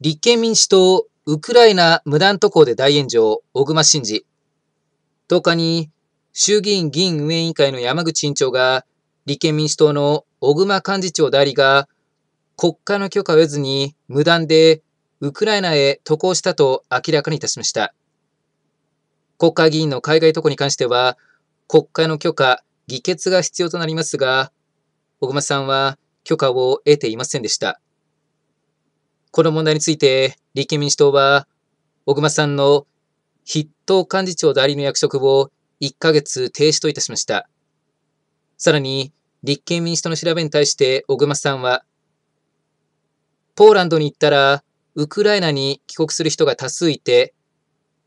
立憲民主党、ウクライナ無断渡航で大炎上、小熊真司。10日に衆議院議員運営委員会の山口委員長が、立憲民主党の小熊幹事長代理が、国家の許可を得ずに無断でウクライナへ渡航したと明らかにいたしました。国会議員の海外渡航に関しては、国会の許可、議決が必要となりますが、小熊さんは許可を得ていませんでした。この問題について、立憲民主党は、小熊さんの筆頭幹事長代理の役職を1ヶ月停止といたしました。さらに、立憲民主党の調べに対して小熊さんは、ポーランドに行ったら、ウクライナに帰国する人が多数いて、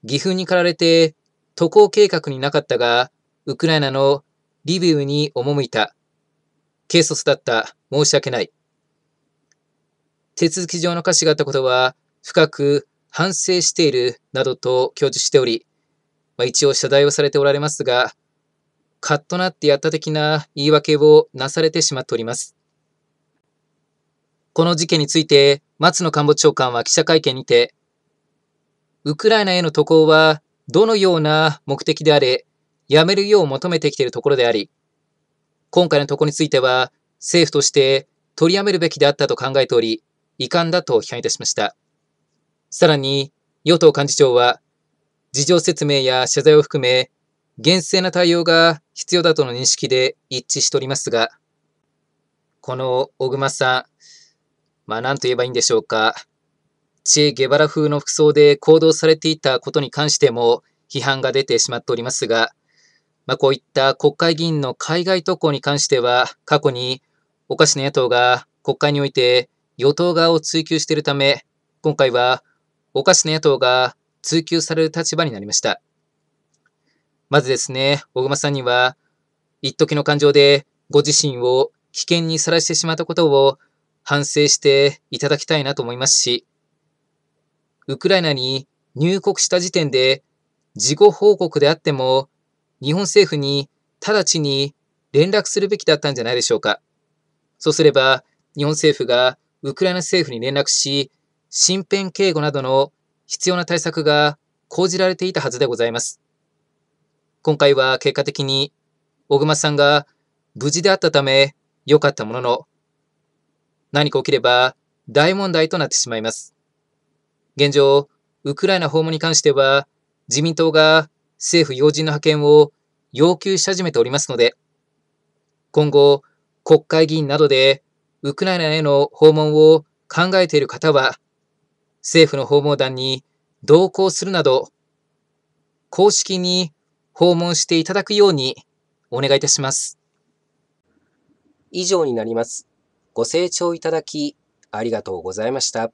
岐阜に駆られて渡航計画になかったが、ウクライナのリビウに赴いた。軽率だった。申し訳ない。手続き上の瑕疵があったことは、深く反省しているなどと供述しており、まあ、一応謝罪をされておられますが、カッとなってやった的な言い訳をなされてしまっております。この事件について、松野官房長官は記者会見にて、ウクライナへの渡航はどのような目的であれ、やめるよう求めてきているところであり、今回の渡航については政府として取りやめるべきであったと考えており、遺憾だと批判いたしました。さらに、与党幹事長は、事情説明や謝罪を含め、厳正な対応が必要だとの認識で一致しておりますが、この小熊さん、まあ何と言えばいいんでしょうか。チェ・ゲバラ風の服装で行動されていたことに関しても批判が出てしまっておりますが、まあ、こういった国会議員の海外渡航に関しては過去におかしな野党が国会において与党側を追及しているため、今回はおかしな野党が追及される立場になりました。まずですね、小熊さんには、一時の感情でご自身を危険にさらしてしまったことを反省していただきたいなと思いますし、ウクライナに入国した時点で事後報告であっても、日本政府に直ちに連絡するべきだったんじゃないでしょうか。そうすれば、日本政府がウクライナ政府に連絡し、身辺警護などの必要な対策が講じられていたはずでございます。今回は結果的に、小熊さんが無事であったため良かったものの、何か起きれば大問題となってしまいます。現状、ウクライナ訪問に関しては、自民党が政府要人の派遣を要求し始めておりますので、今後、国会議員などでウクライナへの訪問を考えている方は、政府の訪問団に同行するなど、公式に訪問していただくようにお願いいたします。以上になります。ご清聴いただき、ありがとうございました。